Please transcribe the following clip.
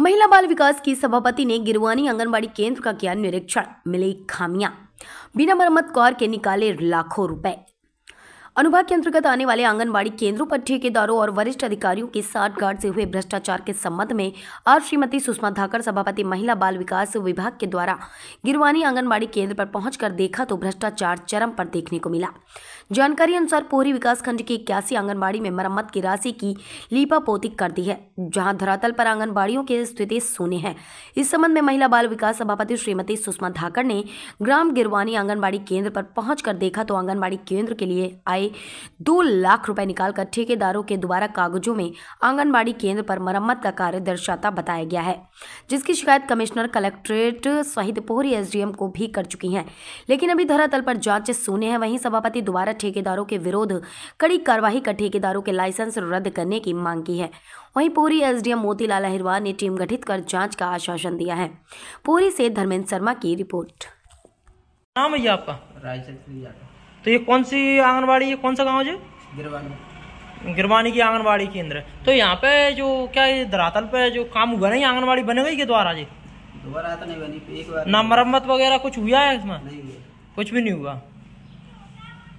महिला बाल विकास की सभापति ने गिरवानी आंगनबाड़ी केंद्र का किया निरीक्षण मिली खामियां बिना मरम्मत कौर के निकाले लाखों रुपए अनुभाग के अंतर्गत आने वाले आंगनबाड़ी केंद्रों पर ठेकेदारों और वरिष्ठ अधिकारियों के साठ गार्ड से हुए भ्रष्टाचार के संबंध में आज श्रीमती सुषमा धाकर सभापति महिला बाल विकास विभाग के द्वारा गिरवानी आंगनबाड़ी केंद्र पर पहुंचकर देखा तो भ्रष्टाचार चरम पर देखने को मिला जानकारी अनुसार पोहरी विकासखंड की इक्यासी आंगनबाड़ी में मरम्मत की राशि की लीपापोती कर दी है जहां धरातल पर आंगनबाड़ियों की स्थिति सोने हैं इस संबंध में महिला बाल विकास सभापति श्रीमती सुषमा धाकर ने ग्राम गिरवानी आंगनबाड़ी केंद्र पर पहुंचकर देखा तो आंगनबाड़ी केंद्र के लिए आए आए दो लाख रुपए निकालकर ठेकेदारों के द्वारा कागजों में आंगनबाड़ी केंद्र पर मरम्मत का कार्य दर्शाता बताया गया है जिसकी शिकायत कमिश्नर कलेक्ट्रेट सहित पोहरी एसडीएम को भी कर चुकी हैं लेकिन अभी धरातल पर जांच सुने हैं वहीं सभापति द्वारा ठेकेदारों के विरोध कड़ी कार्यवाही कर ठेकेदारों के लाइसेंस रद्द करने की मांग की है वहीं पूरी एसडीएम मोतीलाल अहिरवार ने टीम गठित कर जांच का आश्वासन दिया है पूरी से धर्मेंद्र शर्मा की रिपोर्ट नाम है आपका तो ये कौन सी आंगनबाड़ी है कौन सा गाँव जी गिरवानी गिरवानी की आंगनबाड़ी केंद्र तो यहाँ पे जो क्या ये धरातल पे जो काम हुआ नहीं आंगनबाड़ी बने गई के द्वारा जी दोबारा तो नहीं बनी एक बार ना मरम्मत वगैरह कुछ हुआ है इसमें कुछ भी नहीं हुआ